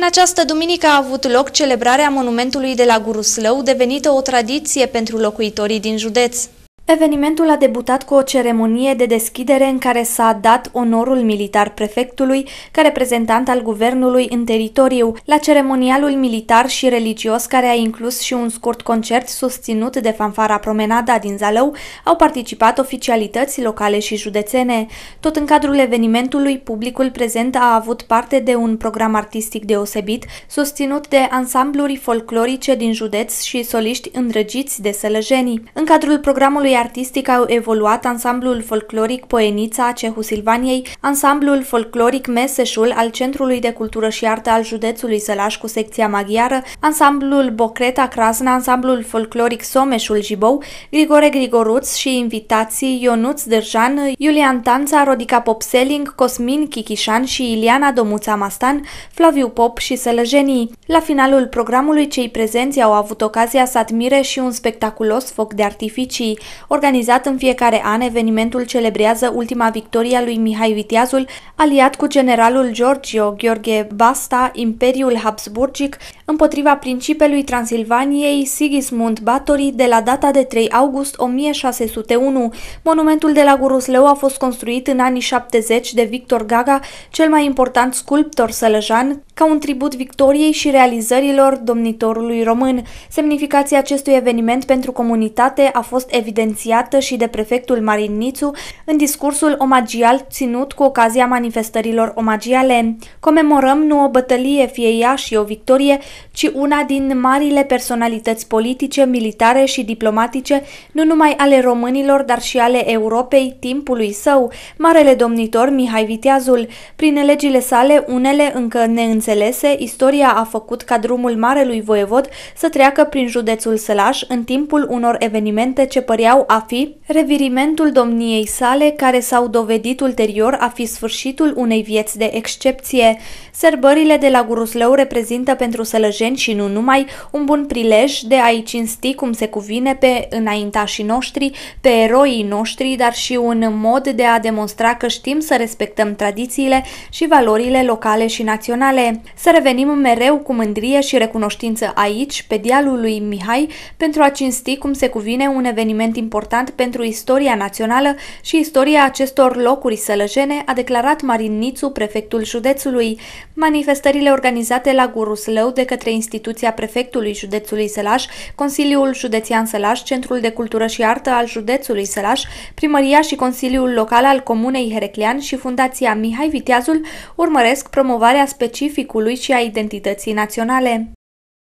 În această duminică a avut loc celebrarea monumentului de la Guruslău, devenită o tradiție pentru locuitorii din județ. Evenimentul a debutat cu o ceremonie de deschidere în care s-a dat onorul militar prefectului ca reprezentant al guvernului în teritoriu, la ceremonialul militar și religios care a inclus și un scurt concert susținut de fanfara Promenada din Zalău, au participat oficialități locale și județene. Tot în cadrul evenimentului, publicul prezent a avut parte de un program artistic deosebit, susținut de ansambluri folclorice din județ și soliști îndrăgiți de sălăjenii. În cadrul programului artistic au evoluat ansamblul folcloric Poenița a Silvaniei, ansamblul folcloric Meseșul al Centrului de Cultură și Artă al județului Sălaș cu secția maghiară, ansamblul Bocreta Crasna, ansamblul folcloric Someșul Jibou, Grigore Grigoruț și invitații Ionuț Dârjan, Iulian Tanța, Rodica Popseling, Cosmin Chichișan și Iliana Domuța Mastan, Flaviu Pop și Sălăjenii. La finalul programului, cei prezenți au avut ocazia să admire și un spectaculos foc de artificii. Organizat în fiecare an, evenimentul celebrează ultima victorie a lui Mihai Viteazul, aliat cu generalul Giorgio Gheorghe Basta, Imperiul Habsburgic, împotriva principelui Transilvaniei Sigismund Batori de la data de 3 august 1601. Monumentul de la Gurusleu a fost construit în anii 70 de Victor Gaga, cel mai important sculptor sălăjan, ca un tribut victoriei și realizărilor domnitorului român. Semnificația acestui eveniment pentru comunitate a fost evidențiată evidențiată și de prefectul Marin Nițu în discursul omagial ținut cu ocazia manifestărilor omagiale. Comemorăm nu o bătălie, fie ea și o victorie, ci una din marile personalități politice, militare și diplomatice, nu numai ale românilor, dar și ale Europei, timpului său, marele domnitor Mihai Viteazul. Prin legile sale, unele încă neînțelese, istoria a făcut ca drumul marelui voievod să treacă prin județul Sălaș în timpul unor evenimente ce păreau a fi revirimentul domniei sale care s-au dovedit ulterior a fi sfârșitul unei vieți de excepție. Sărbările de la Gurusleu reprezintă pentru sălăjeni și nu numai un bun prilej de a-i cinsti cum se cuvine pe înaintașii noștri, pe eroii noștri, dar și un mod de a demonstra că știm să respectăm tradițiile și valorile locale și naționale. Să revenim mereu cu mândrie și recunoștință aici, pe dealul lui Mihai, pentru a cinsti cum se cuvine un eveniment important important pentru istoria națională și istoria acestor locuri sălăjene, a declarat Marin Nițu, prefectul județului. Manifestările organizate la Guruslău de către instituția prefectului județului Sălaș, Consiliul Județean Sălaș, Centrul de Cultură și Artă al județului Sălaș, Primăria și Consiliul Local al Comunei Hereclean și Fundația Mihai Viteazul urmăresc promovarea specificului și a identității naționale.